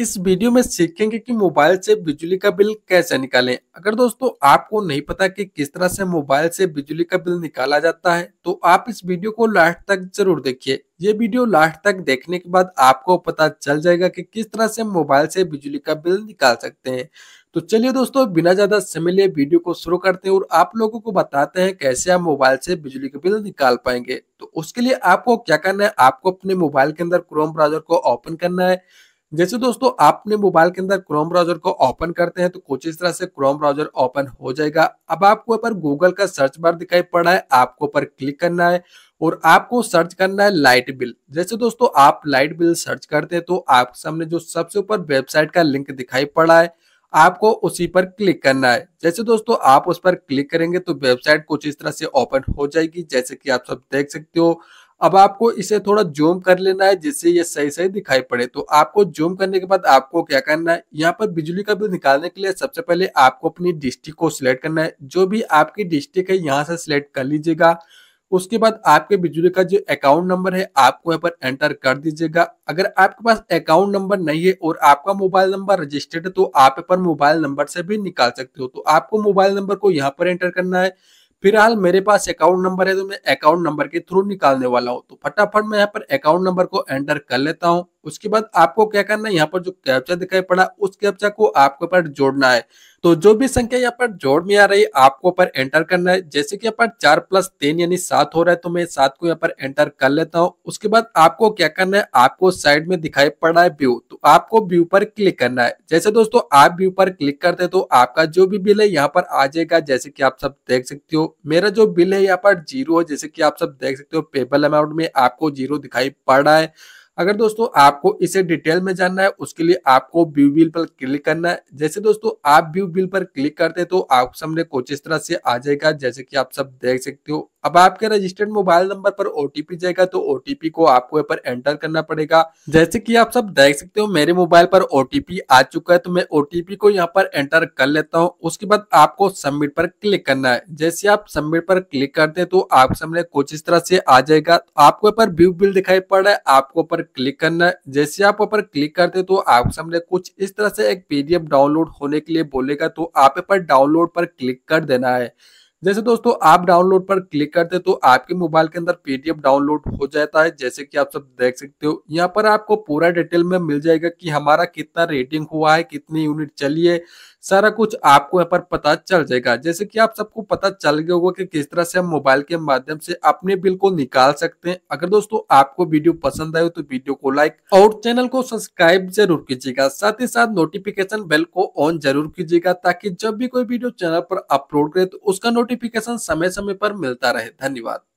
इस वीडियो में सीखेंगे कि मोबाइल से बिजली का बिल कैसे निकालें अगर दोस्तों आपको नहीं पता कि किस तरह से मोबाइल से बिजली का बिल निकाला जाता है तो आप इस वीडियो को लास्ट तक जरूर देखिए ये वीडियो लास्ट तक देखने के बाद आपको पता चल जाएगा कि किस तरह से मोबाइल से बिजली का बिल निकाल सकते हैं तो चलिए दोस्तों बिना ज्यादा समय लिए वीडियो को शुरू करते हैं और आप लोगों को बताते हैं कैसे आप मोबाइल से बिजली का बिल निकाल पाएंगे तो उसके लिए आपको क्या करना है आपको अपने मोबाइल के अंदर क्रोम ब्राउजर को ओपन करना है जैसे दोस्तों आपने मोबाइल के अंदर क्रोम ब्राउजर को ओपन करते हैं तो कुछ इस तरह से क्रोम ब्राउजर ओपन हो जाएगा अब आपको पर गूगल का सर्च बार दिखाई पड़ रहा है आपको पर क्लिक करना है और आपको सर्च करना है लाइट बिल जैसे दोस्तों आप लाइट बिल सर्च करते हैं तो आप सामने जो सबसे ऊपर वेबसाइट का लिंक दिखाई पड़ा है आपको उसी पर क्लिक करना है जैसे दोस्तों आप उस पर क्लिक करेंगे तो वेबसाइट कुछ इस तरह से ओपन हो जाएगी जैसे कि आप सब देख सकते हो अब आपको इसे थोड़ा जूम कर लेना है जिससे ये सही सही दिखाई पड़े तो आपको जूम करने के बाद आपको क्या करना है यहाँ पर बिजली का बिल निकालने के लिए सबसे पहले आपको अपनी डिस्ट्रिक्ट को सिलेक्ट करना है जो भी आपकी डिस्ट्रिक्ट है यहाँ से सिलेक्ट कर लीजिएगा उसके बाद आपके बिजली का जो अकाउंट नंबर है आपको यहाँ पर एंटर कर दीजिएगा अगर आपके पास अकाउंट नंबर नहीं है और आपका मोबाइल नंबर रजिस्टर्ड है तो आप यहाँ पर मोबाइल नंबर से भी निकाल सकते हो तो आपको मोबाइल नंबर को यहाँ पर एंटर करना है फिलहाल मेरे पास अकाउंट नंबर है तो मैं अकाउंट नंबर के थ्रू निकालने वाला हूँ तो फटाफट मैं यहाँ पर अकाउंट नंबर को एंटर कर लेता हूँ उसके बाद आपको क्या करना है यहाँ पर जो कैप्चा दिखाई पड़ा उस कैप्चा को आपको पर जोड़ना है तो जो भी संख्या यहाँ पर जोड़ में आ रही है आपको पर एंटर करना है जैसे कि यहाँ पर चार प्लस तीन यानी सात हो रहा है तो मैं सात को यहाँ पर एंटर कर लेता हूँ उसके बाद आपको क्या करना है आपको साइड में दिखाई पड़ रहा है व्यू तो आपको व्यू पर क्लिक करना है जैसे दोस्तों आप व्यू पर क्लिक करते हैं तो आपका जो भी बिल है यहाँ पर आ जाएगा जैसे की आप सब देख सकते हो मेरा जो बिल है यहाँ पर जीरो है जैसे की आप सब देख सकते हो पेबल अमाउंट में आपको जीरो दिखाई पड़ रहा है अगर दोस्तों आपको इसे डिटेल में जानना है उसके लिए आपको व्यू बिल पर क्लिक करना है जैसे दोस्तों आप व्यू बिल पर क्लिक करते हैं तो आप सामने कुछ इस तरह से आ जाएगा जैसे कि आप सब देख सकते हो अब आपके रजिस्टर्ड मोबाइल नंबर पर ओटीपी जाएगा तो ओटीपी को आपको यहाँ पर एंटर करना पड़ेगा जैसे कि आप सब देख सकते हो मेरे मोबाइल पर ओटीपी आ चुका है तो मैं ओटीपी को यहाँ पर एंटर कर लेता हूँ उसके बाद आपको सबमिट पर क्लिक करना है जैसे आप सबमिट पर क्लिक करते हैं तो आपके सामने कुछ इस तरह से आ जाएगा तो आपको यहाँ पर व्यू बिल दिखाई पड़ रहा है आपको ऊपर क्लिक करना है जैसे आप ऊपर क्लिक करते हैं तो आपके सामने कुछ इस तरह से एक पीडीएफ डाउनलोड होने के लिए बोलेगा तो आप यहाँ पर डाउनलोड पर क्लिक कर देना है जैसे दोस्तों आप डाउनलोड पर क्लिक करते तो आपके मोबाइल के अंदर पीडीएफ डाउनलोड हो जाता है जैसे कि आप सब देख सकते हो यहाँ पर आपको पूरा डिटेल में मिल जाएगा कि हमारा कितना रेटिंग हुआ है कितनी यूनिट चली है सारा कुछ आपको यहाँ पर पता चल जाएगा जैसे कि आप सबको पता चल गया होगा कि किस तरह से हम मोबाइल के माध्यम से अपने बिल को निकाल सकते हैं अगर दोस्तों आपको वीडियो पसंद आए तो वीडियो को लाइक और चैनल को सब्सक्राइब जरूर कीजिएगा साथ ही साथ नोटिफिकेशन बेल को ऑन जरूर कीजिएगा ताकि जब भी कोई वीडियो चैनल पर अपलोड करे तो उसका नोटिफिकेशन समय समय पर मिलता रहे धन्यवाद